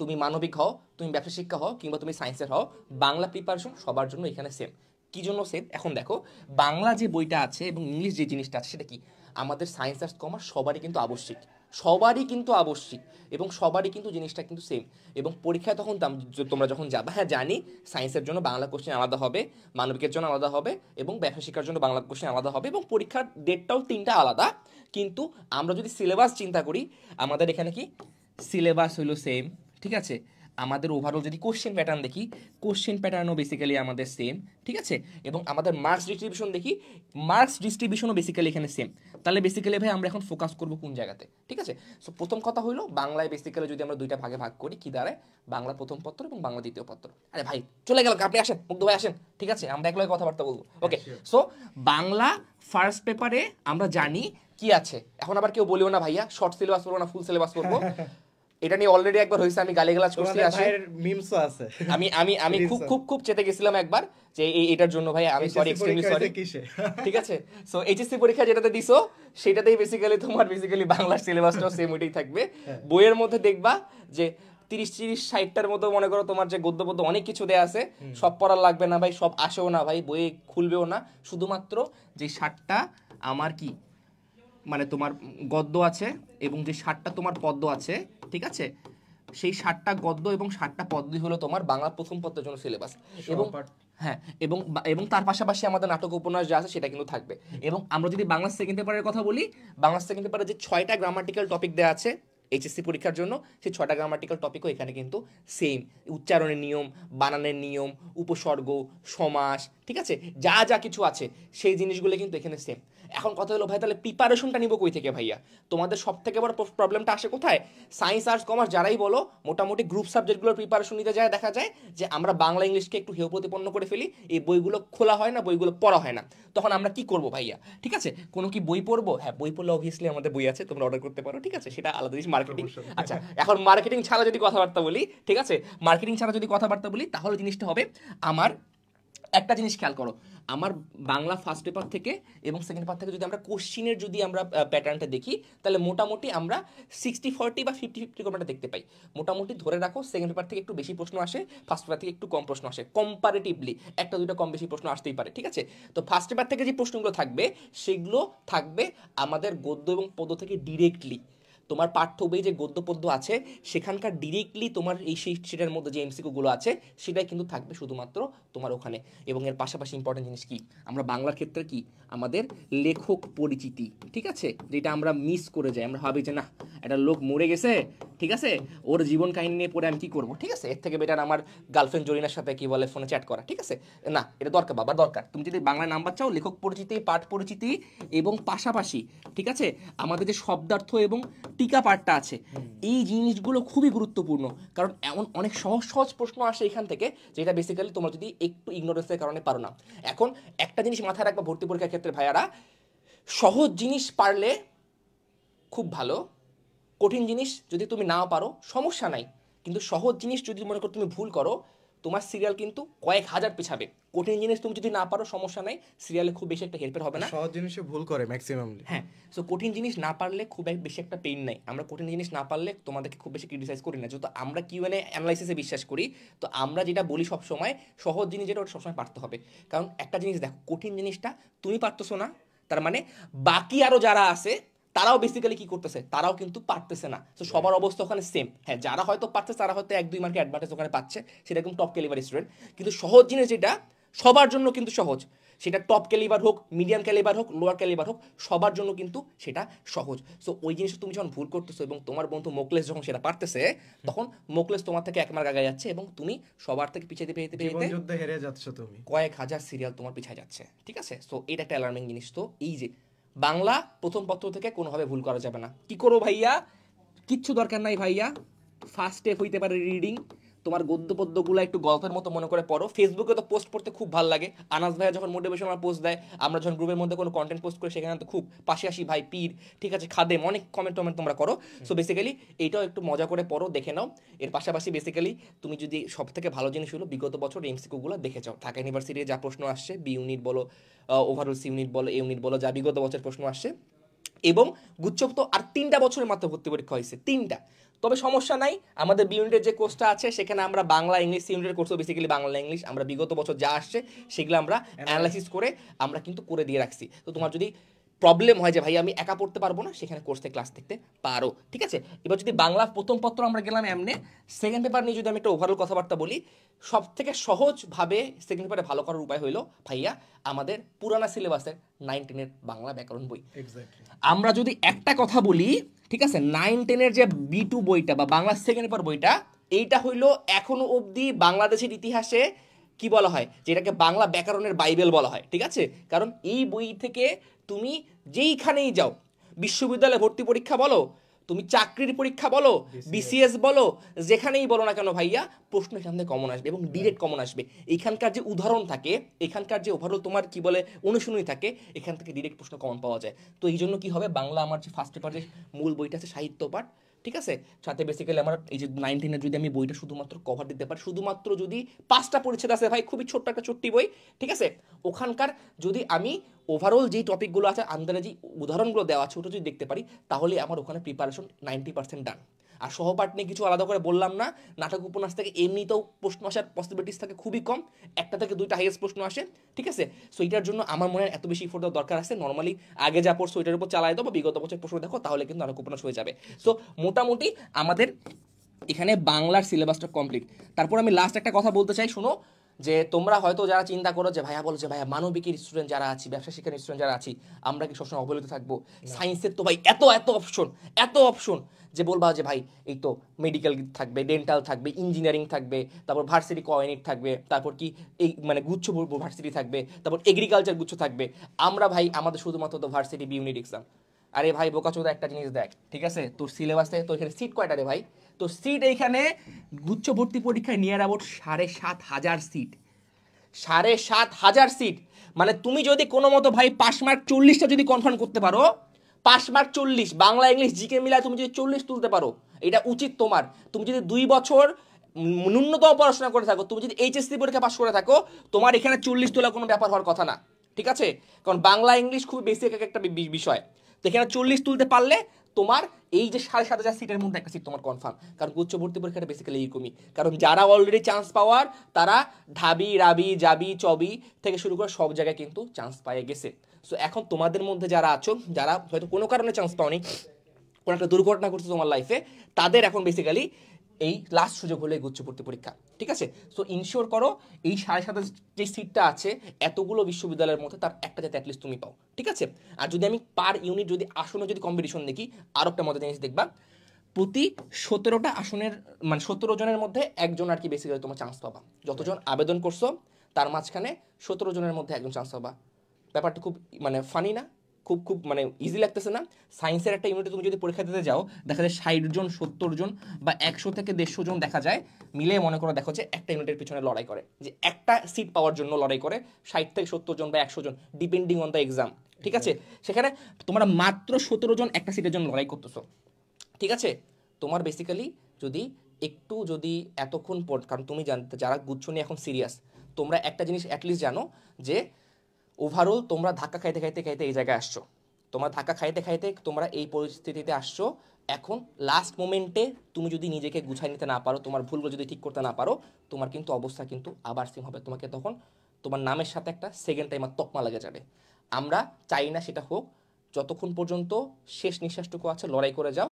তুমি মানবিক হও তুমি ব্যবসা শিক্ষা হও কিংবা তুমি সায়েন্সের হও বাংলা প্রিপারেশন সবার জন্য এখানে সেম কি জন্য সেম এখন দেখো বাংলা যে বইটা আছে এবং ইংলিশ যে জিনিসটা আছে সেটা কি আমাদের সায়েন্স আর্টস কমার্স সবারই কিন্তু আবশ্যিক সবারই কিন্তু আবশ্যিক এবং সবারই কিন্তু জিনিসটা কিন্তু সেম এবং পরীক্ষায় তখন তোমরা যখন যাবা হ্যাঁ জানি সায়েন্সের জন্য বাংলা কোশ্চেন আলাদা হবে মানবিকের জন্য আলাদা হবে এবং ব্যবসা শিক্ষার জন্য বাংলা কোশ্চেন আলাদা হবে এবং পরীক্ষার ডেটটাও তিনটা আলাদা কিন্তু আমরা যদি সিলেবাস চিন্তা করি আমাদের এখানে কি সিলেবাস হইল সেম ঠিক আছে আমাদের ওভারঅল যদি কোশ্চেন প্যাটার্ন দেখি কোশ্চেন প্যাটার্নও বেসিক্যালি আমাদের সেম ঠিক আছে এবং আমাদের মার্কস ডিস্ট্রিবিউশন দেখি মার্কস ডিস্ট্রিবিউশনও বেসিক্যালি এখানে সেম তাহলে বেসিক্যালি ভাই আমরা এখন ফোকাস করবো কোন জায়গাতে ঠিক আছে সো প্রথম কথা হলো বাংলায় বেসিক্যালি যদি আমরা দুইটা ভাগে ভাগ করি কী দাঁড়ায় বাংলা প্রথম পত্র এবং বাংলা দ্বিতীয় পত্র আরে ভাই চলে গেল আপনি আসেন মুগ্ধ ভাই আসেন ঠিক আছে আমরা একলাই কথাবার্তা বলবো ওকে হ্যাঁ, সো বাংলা ফার্স্ট পেপারে আমরা জানি কি আছে এখন আবার কেউ বলিও না ভাইয়া শর্ট সিলেবাস করবো না ফুল সিলেবাস করবো এটা নিয়ে অলরেডি একবার হয়েছে আমি গালাজ করছি আসলে মিমসও আছে আমি আমি আমি খুব খুব খুব চেতে গেছিলাম একবার যে এই এটার জন্য ভাই আমি সরি এক্সট্রিমলি সরি ঠিক আছে সো এইচএসসি পরীক্ষা যেটাতে দিছো সেটাতেই বেসিক্যালি তোমার বেসিক্যালি বাংলার সিলেবাসটাও সেম ওইটাই থাকবে হ্যাঁ। বইয়ের মধ্যে দেখবা যে তিরিশ তিরিশ ষাটটার মতো মনে করো তোমার যে গদ্য পদ্য অনেক কিছু দেয়া আছে সব পড়ার লাগবে না ভাই সব আসেও না ভাই বইয়ে খুলবেও না শুধুমাত্র যে ষাটটা আমার কি মানে তোমার গদ্য আছে এবং যে ষাটটা তোমার পদ্য আছে ঠিক আছে সেই ষাটটা গদ্য এবং ষাটটা পদ্মই হলো তোমার বাংলা প্রথম পদ্মের জন্য সিলেবাস এবং হ্যাঁ এবং তার পাশাপাশি আমাদের নাটক উপন্যাস যা আছে সেটা কিন্তু থাকবে এবং আমরা যদি বাংলা সেকেন্ড পেপারের কথা বলি বাংলা সেকেন্ড পেপারে যে ছয়টা গ্রামাটিক্যাল টপিক দেওয়া আছে এইচএসসি পরীক্ষার জন্য সেই ছটা গ্রামাটিক্যাল টপিকও এখানে কিন্তু সেম উচ্চারণের নিয়ম বানানের নিয়ম উপসর্গ সমাস ঠিক আছে যা যা কিছু আছে সেই জিনিসগুলো কিন্তু এখানে সেম এখন কথা হলো ভাই তাহলে প্রিপারেশনটা নিব কই থেকে ভাইয়া তোমাদের সব থেকে বড় প্রবলেমটা আসে কোথায় সায়েন্স আর্টস কমার্স যারাই বলো মোটামুটি গ্রুপ সাবজেক্টগুলোর প্রিপারেশন নিতে যায় দেখা যায় যে আমরা বাংলা ইংলিশকে একটু হেউ প্রতিপন্ন করে ফেলি এই বইগুলো খোলা হয় না বইগুলো পড়া হয় না তখন আমরা কি করব ভাইয়া ঠিক আছে কোনো কি বই পড়বো হ্যাঁ বই পড়লে অবভিয়াসলি আমাদের বই আছে তোমরা অর্ডার করতে পারো ঠিক আছে সেটা আলাদা জিনিস মার্কেটিং আচ্ছা এখন মার্কেটিং ছাড়া যদি কথাবার্তা বলি ঠিক আছে মার্কেটিং ছাড়া যদি কথাবার্তা বলি তাহলে জিনিসটা হবে আমার একটা জিনিস খেয়াল করো আমার বাংলা ফার্স্ট পেপার থেকে এবং সেকেন্ড পেপার থেকে যদি আমরা কোশ্চিনের যদি আমরা প্যাটার্নটা দেখি তাহলে মোটামুটি আমরা সিক্সটি ফর্টি বা ফিফটি ফিফটি কোনটা দেখতে পাই মোটামুটি ধরে রাখো সেকেন্ড পেপার থেকে একটু বেশি প্রশ্ন আসে ফার্স্ট পেপার থেকে একটু কম প্রশ্ন আসে কম্পারেটিভলি একটা দুটো কম বেশি প্রশ্ন আসতেই পারে ঠিক আছে তো ফার্স্ট পেপার থেকে যে প্রশ্নগুলো থাকবে সেগুলো থাকবে আমাদের গদ্য এবং পদ থেকে ডিরেক্টলি তোমার পাঠ্য বই যে গদ্য পদ্য আছে সেখানকার ডিরেক্টলি তোমার এই সেটার মধ্যে যে এমসিকিউগুলো আছে সেটাই কিন্তু থাকবে শুধুমাত্র তোমার ওখানে এবং এর পাশাপাশি ইম্পর্টেন্ট জিনিস কি আমরা বাংলার ক্ষেত্রে কি আমাদের লেখক পরিচিতি ঠিক আছে যেটা আমরা মিস করে যাই আমরা ভাবি যে না একটা লোক মরে গেছে ঠিক আছে ওর জীবন কাহিনী নিয়ে পড়ে আমি কী করবো ঠিক আছে এর থেকে বেটার আমার গার্লফ্রেন্ড জরিনার সাথে কি বলে ফোনে চ্যাট করা ঠিক আছে না এটা দরকার বাবা দরকার তুমি যদি বাংলা নাম্বার চাও লেখক পরিচিতি পাঠ পরিচিতি এবং পাশাপাশি ঠিক আছে আমাদের যে শব্দার্থ এবং টিকা পার্টটা আছে এই জিনিসগুলো খুবই গুরুত্বপূর্ণ কারণ এমন অনেক সহজ সহজ প্রশ্ন আসে এখান থেকে যেটা বেসিক্যালি তোমরা যদি একটু ইগনোরেন্সের কারণে পারো না এখন একটা জিনিস মাথায় রাখবা ভর্তি পরীক্ষার ক্ষেত্রে ভাইয়ারা সহজ জিনিস পারলে খুব ভালো কঠিন জিনিস যদি তুমি না পারো সমস্যা নাই কিন্তু সহজ জিনিস যদি মনে করো তুমি ভুল করো তোমার সিরিয়াল কিন্তু কয়েক হাজার পিছাবে কঠিন জিনিস তুমি যদি না পারো সমস্যা নাই সিরিয়ালে খুব বেশি একটা হেল্পের হবে না সহজ জিনিসে ভুল করে ম্যাক্সিমাম হ্যাঁ সো কঠিন জিনিস না পারলে খুব বেশি একটা পেইন নাই আমরা কঠিন জিনিস না পারলে তোমাদেরকে খুব বেশি ক্রিটিসাইজ করি না যেহেতু আমরা কিউএনএ অ্যানালাইসিসে বিশ্বাস করি তো আমরা যেটা বলি সব সময় সহজ জিনিস যেটা ওটা সবসময় পারতে হবে কারণ একটা জিনিস দেখো কঠিন জিনিসটা তুমি পারতেছো না তার মানে বাকি আরও যারা আছে তারাও বেসিক্যালি কি করতেছে তারাও কিন্তু পারতেছে না সো সবার অবস্থা ওখানে সেম হ্যাঁ যারা হয়তো পারতেছে তারা হয়তো এক দুই মার্কে অ্যাডভান্টেজ ওখানে পাচ্ছে সেটা একদম টপ ক্যালিভার স্টুডেন্ট কিন্তু সহজ জিনিস যেটা সবার জন্য কিন্তু সহজ সেটা টপ ক্যালিভার হোক মিডিয়াম ক্যালিভার হোক লোয়ার ক্যালিভার হোক সবার জন্য কিন্তু সেটা সহজ সো ওই জিনিসটা তুমি যখন ভুল করতেছো এবং তোমার বন্ধু মোকলেস যখন সেটা পারতেছে তখন মোকলেস তোমার থেকে একমার মার্ক আগে যাচ্ছে এবং তুমি সবার থেকে পিছিয়ে পেতে পেতে যুদ্ধে হেরে যাচ্ছ তুমি কয়েক হাজার সিরিয়াল তোমার পিছিয়ে যাচ্ছে ঠিক আছে সো এটা একটা অ্যালার্মিং জিনিস তো এই যে বাংলা প্রথম পত্র থেকে কোনোভাবে ভুল করা যাবে না কি করো ভাইয়া কিচ্ছু দরকার নাই ভাইয়া ফার্স্ট স্টেপ হইতে পারে রিডিং তোমার গদ্য পদ্যগুলো একটু গল্পের মতো মনে করে পড়ো ফেসবুকে তো পোস্ট পড়তে খুব ভালো লাগে আনাস ভাইয়া যখন মোটিভেশন আমার পোস্ট দেয় আমরা যখন গ্রুপের মধ্যে কোনো কন্টেন্ট পোস্ট করি সেখানে তো খুব পাশে আসি ভাই পীর ঠিক আছে খাদেম অনেক কমেন্ট টমেন্ট তোমরা করো সো বেসিক্যালি এইটাও একটু মজা করে পড়ো দেখে নাও এর পাশাপাশি বেসিক্যালি তুমি যদি সব থেকে ভালো জিনিস হলো বিগত বছর এমসিকিউগুলো দেখে যাও ঢাকা ইউনিভার্সিটির যা প্রশ্ন আসছে বি ইউনিট বলো ওভারঅল সি ইউনিট বলো এ ইউনিট বলো যা বিগত বছর প্রশ্ন আসছে এবং গুচ্ছপ্ত আর তিনটা বছরের মাত্র ভর্তি পরীক্ষা হয়েছে তিনটা তবে সমস্যা নাই আমাদের বি ইউনিটের যে কোর্সটা আছে সেখানে আমরা বাংলা ইংলিশ ইউনিটের কোর্সও বেসিক্যালি বাংলা ইংলিশ আমরা বিগত বছর যা আসছে সেগুলো আমরা অ্যানালাইসিস করে আমরা কিন্তু করে দিয়ে রাখছি তো তোমার যদি প্রবলেম হয় যে ভাই আমি একা পড়তে পারবো না সেখানে কোর্সে ক্লাস দেখতে পারো ঠিক আছে এবার যদি বাংলা প্রথম পত্র আমরা গেলাম এমনে সেকেন্ড পেপার নিয়ে যদি আমি একটা ওভারঅল কথাবার্তা বলি সব থেকে সহজভাবে সেকেন্ড পেপারে ভালো করার উপায় হলো ভাইয়া আমাদের পুরানা সিলেবাসের নাইন টেনের বাংলা ব্যাকরণ বই আমরা যদি একটা কথা বলি ঠিক আছে নাইন টেনের যে বি টু বইটা বা বাংলা সেকেন্ড পেপার বইটা এইটা হইলো এখনো অবধি বাংলাদেশের ইতিহাসে কি বলা হয় যেটাকে বাংলা ব্যাকরণের বাইবেল বলা হয় ঠিক আছে কারণ এই বই থেকে তুমি যেইখানেই যাও বিশ্ববিদ্যালয়ে ভর্তি পরীক্ষা বলো তুমি চাকরির পরীক্ষা বলো বিসিএস বলো যেখানেই বলো না কেন ভাইয়া প্রশ্ন এখান থেকে কমন আসবে এবং ডিরেক্ট কমন আসবে এখানকার যে উদাহরণ থাকে এখানকার যে ওভারঅল তোমার কি বলে অনুশীলনী থাকে এখান থেকে ডিরেক্ট প্রশ্ন কমন পাওয়া যায় তো এই জন্য কী হবে বাংলা আমার যে ফার্স্ট পেপার যে মূল বইটা আছে সাহিত্য পাঠ ঠিক আছে সাথে বেসিক্যালি আমার এই যে নাইনটিনের যদি আমি বইটা শুধুমাত্র কভার দিতে পারি শুধুমাত্র যদি পাঁচটা পরিচ্ছেদ আছে ভাই খুবই ছোট্ট একটা ছোট্টি বই ঠিক আছে ওখানকার যদি আমি ওভারঅল যেই টপিকগুলো আছে আন্দারে উদাহরণগুলো দেওয়া আছে ওটা যদি দেখতে পারি তাহলে আমার ওখানে প্রিপারেশন নাইনটি পার্সেন্ট ডান আর সহপাঠ নিয়ে কিছু আলাদা করে বললাম না নাটক উপন্যাস থেকে এমনিতেও প্রশ্ন আসার পসিবিলিটিস থাকে খুবই কম একটা থেকে দুইটা হাইয়েস্ট প্রশ্ন আসে ঠিক আছে সো এটার জন্য আমার মনে হয় এত বেশি ইফোর্ট দেওয়ার দরকার আছে নর্মালি আগে যা পড়ছো ওইটার উপর চালাই দেবো বিগত বছর প্রশ্ন দেখো তাহলে কিন্তু নাটক উপন্যাস হয়ে যাবে সো মোটামুটি আমাদের এখানে বাংলার সিলেবাসটা কমপ্লিট তারপর আমি লাস্ট একটা কথা বলতে চাই শোনো যে তোমরা হয়তো যারা চিন্তা করো যে ভাইয়া বলো যে ভাইয়া মানবিকের স্টুডেন্ট যারা আছি ব্যবসা শিক্ষার স্টুডেন্ট যারা আছি আমরা কি সবসময় অবহেলিত থাকবো সায়েন্সের তো ভাই এত এত অপশন এত অপশন যে বলবা যে ভাই এই তো মেডিকেল থাকবে ডেন্টাল থাকবে ইঞ্জিনিয়ারিং থাকবে তারপর ভার্সিটি কোয়েনিট থাকবে তারপর কি এই মানে গুচ্ছ ভার্সিটি থাকবে তারপর এগ্রিকালচার গুচ্ছ থাকবে আমরা ভাই আমাদের শুধুমাত্র তো ভার্সিটি বি ইউনিট এক্সাম আরে ভাই বোকাচোদা একটা জিনিস দেখ ঠিক আছে তোর সিলেবাসে তোর এখানে সিট কয়টা রে ভাই তোর সিট এইখানে গুচ্ছ ভর্তি পরীক্ষায় নিয়ার অ্যাবাউট সাড়ে সাত হাজার সিট সাড়ে সাত হাজার সিট মানে তুমি যদি কোনো মতো ভাই পাশ মার্ক চল্লিশটা যদি কনফার্ম করতে পারো পাশ মার্ক চল্লিশ বাংলা ইংলিশ জিকে মিলায় তুমি যদি চল্লিশ তুলতে পারো এটা উচিত তোমার তুমি যদি দুই বছর ন্যূনতম পড়াশোনা করে থাকো তুমি যদি এইচএসসি পরীক্ষা পাশ করে থাকো তোমার এখানে চল্লিশ তোলা কোনো ব্যাপার হওয়ার কথা না ঠিক আছে কারণ বাংলা ইংলিশ খুব বেসিক একটা বিষয় তো এখানে চল্লিশ তুলতে পারলে তোমার এই যে সাড়ে সাত হাজার সিটের মধ্যে একটা সিট তোমার কনফার্ম কারণ ভর্তি পরীক্ষাটা বেসিক্যালি এইরকমই কারণ যারা অলরেডি চান্স পাওয়ার তারা ঢাবি রাবি জাবি চবি থেকে শুরু করে সব জায়গায় কিন্তু চান্স পায়ে গেছে সো এখন তোমাদের মধ্যে যারা আছো যারা হয়তো কোনো কারণে চান্স পাওনি কোনো একটা দুর্ঘটনা ঘটছে তোমার লাইফে তাদের এখন বেসিক্যালি এই লাস্ট সুযোগ হলো এই ভর্তি পরীক্ষা ঠিক আছে সো ইনশিওর করো এই সাড়ে সাত যে সিটটা আছে এতগুলো বিশ্ববিদ্যালয়ের মধ্যে তার একটা যাতে অ্যাটলিস্ট তুমি পাও ঠিক আছে আর যদি আমি পার ইউনিট যদি আসনে যদি কম্পিটিশন দেখি আরও একটা মতো জিনিস দেখবা প্রতি সতেরোটা আসনের মানে সতেরো জনের মধ্যে একজন আর কি বেসিক্যালি তোমার চান্স পাবা যতজন আবেদন করছো তার মাঝখানে সতেরো জনের মধ্যে একজন চান্স পাবা ব্যাপারটা খুব মানে ফানি না খুব খুব মানে ইজি লাগতেছে না সায়েন্সের একটা ইউনিটে তুমি যদি পরীক্ষা দিতে যাও দেখা যায় ষাট জন সত্তর জন বা একশো থেকে দেড়শো জন দেখা যায় মিলে মনে করো দেখো যে একটা ইউনিটের পিছনে লড়াই করে যে একটা সিট পাওয়ার জন্য লড়াই করে ষাট থেকে সত্তর জন বা একশো জন ডিপেন্ডিং অন দ্য এক্সাম ঠিক আছে সেখানে তোমরা মাত্র সতেরো জন একটা সিটের জন্য লড়াই করতেছো ঠিক আছে তোমার বেসিক্যালি যদি একটু যদি এতক্ষণ পর কারণ তুমি জানতে যারা গুচ্ছ নিয়ে এখন সিরিয়াস তোমরা একটা জিনিস অ্যাটলিস্ট জানো যে ওভারঅল তোমরা ধাক্কা খাইতে খাইতে খাইতে এই জায়গায় আসছো তোমরা ধাক্কা খাইতে খাইতে তোমরা এই পরিস্থিতিতে আসছো এখন লাস্ট মোমেন্টে তুমি যদি নিজেকে গুছাই নিতে না পারো তোমার ভুলগুলো যদি ঠিক করতে না পারো তোমার কিন্তু অবস্থা কিন্তু আবার সেম হবে তোমাকে তখন তোমার নামের সাথে একটা সেকেন্ড টাইম আর তকমা লাগে যাবে আমরা চাই না সেটা হোক যতক্ষণ পর্যন্ত শেষ নিঃশ্বাসটুকু আছে লড়াই করে যাও